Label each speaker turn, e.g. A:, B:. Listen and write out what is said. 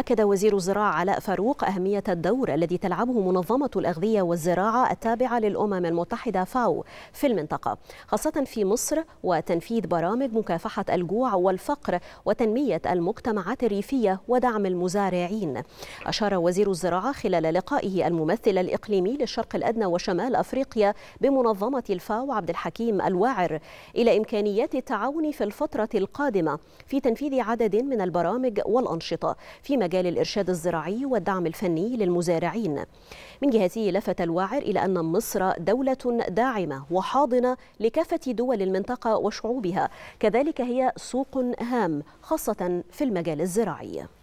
A: أكد وزير الزراعة علاء فاروق أهمية الدور الذي تلعبه منظمة الأغذية والزراعة التابعة للأمم المتحدة فاو في المنطقة خاصة في مصر وتنفيذ برامج مكافحة الجوع والفقر وتنمية المجتمعات الريفية ودعم المزارعين أشار وزير الزراعة خلال لقائه الممثل الإقليمي للشرق الأدنى وشمال أفريقيا بمنظمة الفاو عبد الحكيم الواعر إلى إمكانيات التعاون في الفترة القادمة في تنفيذ عدد من البرامج والأنشطة في مجال الإرشاد الزراعي والدعم الفني للمزارعين من جهته لفت الواعر إلى أن مصر دولة داعمة وحاضنة لكافة دول المنطقة وشعوبها كذلك هي سوق هام خاصة في المجال الزراعي